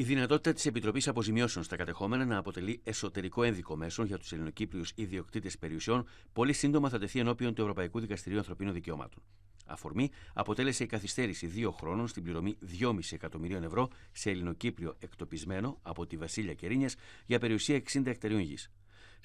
Η δυνατότητα της Επιτροπής Αποζημιώσεων στα κατεχόμενα να αποτελεί εσωτερικό ένδικο μέσο για τους ελληνοκύπριους ιδιοκτήτες περιουσιών πολύ σύντομα θα τεθεί ενώπιον του Ευρωπαϊκού Δικαστηρίου Ανθρωπίνων Δικαιωμάτων. Αφορμή αποτέλεσε η καθυστέρηση δύο χρόνων στην πληρωμή 2,5 εκατομμυρίων ευρώ σε ελληνοκύπριο εκτοπισμένο από τη Βασίλεια Κερίνιας για περιουσία 60 εκτερίων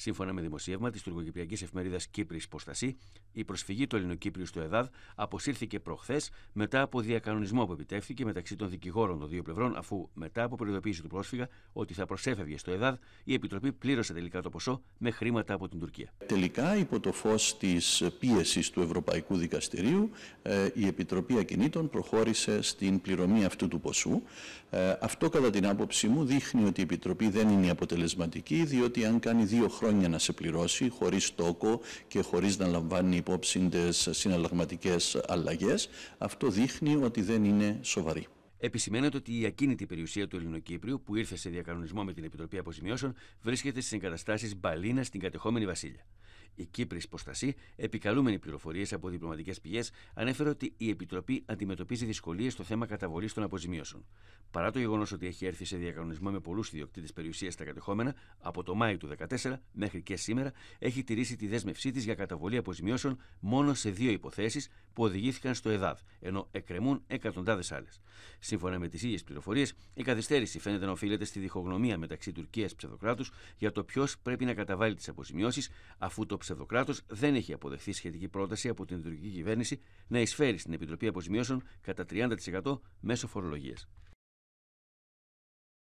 Σύμφωνα με δημοσίευμα της τουρκοκυπριακής εφημερίδας Κύπρης Ποστασή, η προσφυγή του Ελληνοκύπριου στο ΕΔΑΔ αποσύρθηκε προχθές μετά από διακανονισμό που επιτεύχθηκε μεταξύ των δικηγόρων των δύο πλευρών, αφού μετά από προειδοποίηση του πρόσφυγα ότι θα προσέφευγε στο ΕΔΑΔ, η Επιτροπή πλήρωσε τελικά το ποσό με χρήματα από την Τουρκία. Τελικά, υπό το φως της πίεσης του Ευρωπαϊκού Δικαστηρίου, ε, η Επιτροπή Ακινήτων προχώρησε στην πληρωμή αυτού του ποσού. Ε, αυτό, κατά την άποψή μου, δείχνει ότι η Επιτροπή δεν είναι αποτελεσματική, διότι αν κάνει δύο χρόνια για να σε πληρώσει χωρίς τόκο και χωρίς να λαμβάνει υπόψη τις συναλλαγματικές αλλαγές. Αυτό δείχνει ότι δεν είναι σοβαρή. Επισημαίνεται ότι η ακίνητη περιουσία του Ελληνοκύπριου που ήρθε σε διακανονισμό με την Επιτροπή Αποζημιώσεων βρίσκεται στις εγκαταστάσεις Μπαλίνα στην κατεχόμενη Βασίλεια. Η Κύπρης Ποστασή, επικαλούμενη πληροφορίες από διπλωματικές πηγές, ανέφερε ότι η Επιτροπή αντιμετωπίζει δυσκολίες στο θέμα καταβολής των αποζημιώσεων. Παρά το γεγονός ότι έχει έρθει σε διακανονισμό με πολλούς ιδιοκτήτες περιουσίας στα κατεχόμενα, από το Μάιο του 2014 μέχρι και σήμερα έχει τηρήσει τη δέσμευσή της για καταβολή αποζημιώσεων μόνο σε δύο υποθέσεις που οδηγήθηκαν στο ΕΔΑΔ, ενώ εκκρεμούν εκατοντάδες άλλες. Σύμφωνα με τις ίδιες πληροφορίες, η καθυστέρηση φαίνεται να οφείλεται στη διχογνωμία μεταξύ Τουρκίας και ψευδοκράτους για το ποιος πρέπει να καταβάλει τις αποζημιώσεις, αφού το ψευδοκράτος δεν έχει αποδεχθεί σχετική πρόταση από την τουρκική κυβέρνηση να εισφέρει στην Επιτροπή Αποζημιώσεων κατά 30% μέσω φορολογίας.